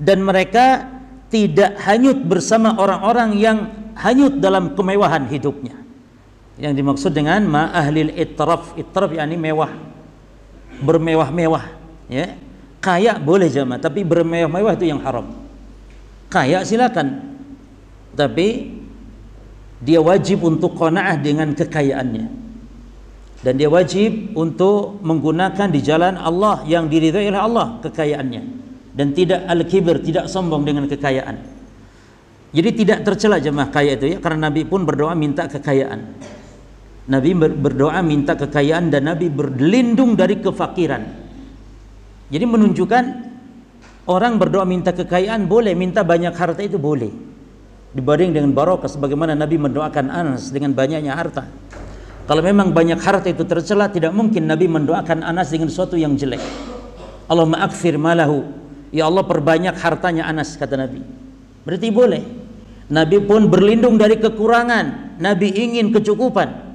dan mereka tidak hanyut bersama orang-orang yang hanyut dalam kemewahan hidupnya. Yang dimaksud dengan ma ahlil itraf, itraf yakni mewah. Bermewah-mewah, ya. Kaya boleh jamaah, tapi bermewah-mewah itu yang haram. Kaya silakan. Tapi dia wajib untuk qanaah dengan kekayaannya. Dan dia wajib untuk menggunakan di jalan Allah yang diridhai oleh Allah kekayaannya dan tidak al-kibir, tidak sombong dengan kekayaan. Jadi tidak tercela jemaah kaya itu ya karena Nabi pun berdoa minta kekayaan. Nabi berdoa minta kekayaan dan Nabi berlindung dari kefakiran. Jadi menunjukkan orang berdoa minta kekayaan boleh, minta banyak harta itu boleh. Dibanding dengan barokah sebagaimana Nabi mendoakan Anas dengan banyaknya harta. Kalau memang banyak harta itu tercela tidak mungkin Nabi mendoakan Anas dengan sesuatu yang jelek. Allahumma akfir malahu Ya Allah perbanyak hartanya Anas kata Nabi. Berarti boleh. Nabi pun berlindung dari kekurangan. Nabi ingin kecukupan.